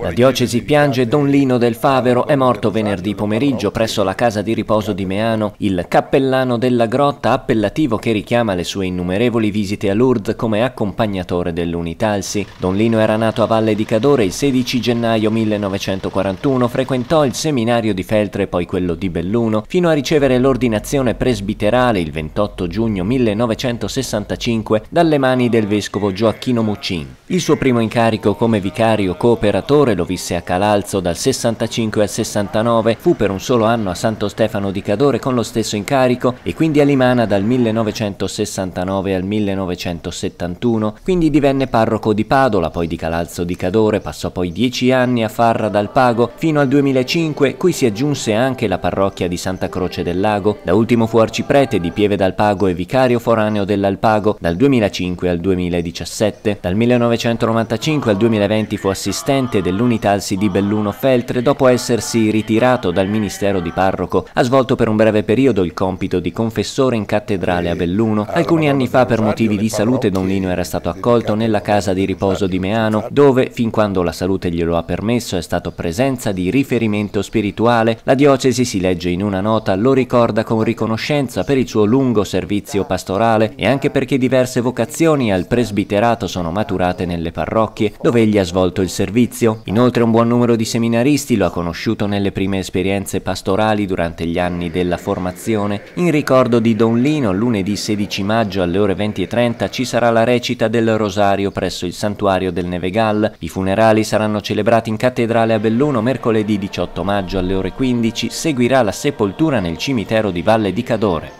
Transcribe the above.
La diocesi piange Don Lino del Favero è morto venerdì pomeriggio presso la casa di riposo di Meano, il cappellano della grotta appellativo che richiama le sue innumerevoli visite a Lourdes come accompagnatore dell'Unitalsi. Don Lino era nato a Valle di Cadore il 16 gennaio 1941, frequentò il seminario di Feltre e poi quello di Belluno, fino a ricevere l'ordinazione presbiterale il 28 giugno 1965 dalle mani del vescovo Gioacchino Muccin. Il suo primo incarico come vicario copo operatore, lo visse a Calalzo dal 65 al 69, fu per un solo anno a Santo Stefano di Cadore con lo stesso incarico e quindi a Limana dal 1969 al 1971, quindi divenne parroco di Padova, poi di Calalzo di Cadore, passò poi dieci anni a Farra dal Pago fino al 2005, cui si aggiunse anche la parrocchia di Santa Croce del Lago, da ultimo fu arciprete di Pieve dal Pago e vicario foraneo dell'Alpago dal 2005 al 2017. Dal 1995 al 2020 fu assistente assistente dell'Unitalsi di Belluno Feltre, dopo essersi ritirato dal ministero di parroco, ha svolto per un breve periodo il compito di confessore in cattedrale a eh, Belluno. Alcuni anni fa, per motivi di salute, Don Lino era stato accolto nella casa di riposo di Meano, dove, fin quando la salute glielo ha permesso, è stato presenza di riferimento spirituale. La diocesi, si legge in una nota, lo ricorda con riconoscenza per il suo lungo servizio pastorale e anche perché diverse vocazioni al presbiterato sono maturate nelle parrocchie, dove egli ha svolto il servizio servizio. Inoltre un buon numero di seminaristi lo ha conosciuto nelle prime esperienze pastorali durante gli anni della formazione. In ricordo di Don Lino, lunedì 16 maggio alle ore 20.30 ci sarà la recita del Rosario presso il santuario del Nevegal. I funerali saranno celebrati in cattedrale a Belluno mercoledì 18 maggio alle ore 15, seguirà la sepoltura nel cimitero di Valle di Cadore.